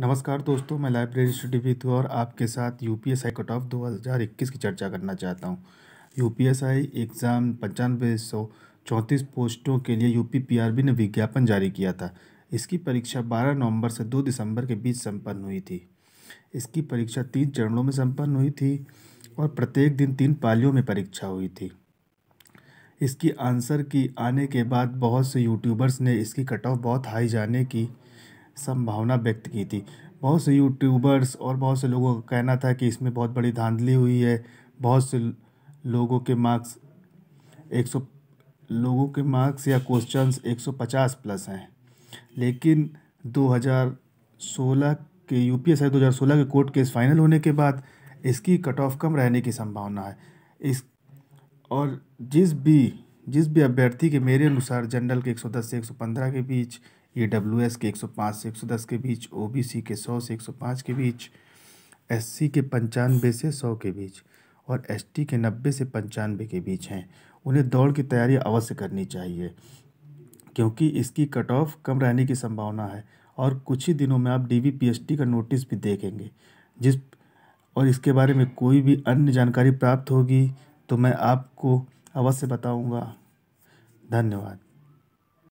नमस्कार दोस्तों मैं लाइब्रेरी स्टडी विथ और आपके साथ U P S I cut off दो हज़ार इक्कीस की चर्चा करना चाहता हूँ U P S I exam पचानवे सौ चौंतीस पोस्टों के लिए U P P R B ने विज्ञापन जारी किया था इसकी परीक्षा बारह नवंबर से दो दिसंबर के बीच संपन्न हुई थी इसकी परीक्षा तीन चरणों में संपन्न हुई थी और प्रत्येक दिन तीन पालियों में परीक्षा हुई थी इसकी आंसर की आने के बाद बहुत से यूट्यूबर्स ने इसकी कट ऑफ बहुत हाई जाने की संभावना व्यक्त की थी बहुत से यूट्यूबर्स और बहुत से लोगों का कहना था कि इसमें बहुत बड़ी धांधली हुई है बहुत से लोगों के मार्क्स एक लोगों के मार्क्स या क्वेश्चंस 150 प्लस हैं लेकिन 2016 के यू पी एस आई दो हज़ार सोलह के कोर्ट केस फाइनल होने के बाद इसकी कट ऑफ कम रहने की संभावना है इस और जिस भी जिस भी अभ्यर्थी के मेरे अनुसार जनरल के 110 से 115 के बीच ई के 105 से 110 के बीच ओ के 100 से 105 के बीच एस के पंचानवे से 100 के बीच और एस के 90 से पंचानवे के बीच हैं उन्हें दौड़ की तैयारी अवश्य करनी चाहिए क्योंकि इसकी कट ऑफ कम रहने की संभावना है और कुछ ही दिनों में आप डी का नोटिस भी देखेंगे जिस और इसके बारे में कोई भी अन्य जानकारी प्राप्त होगी तो मैं आपको अवश्य बताऊँगा धन्यवाद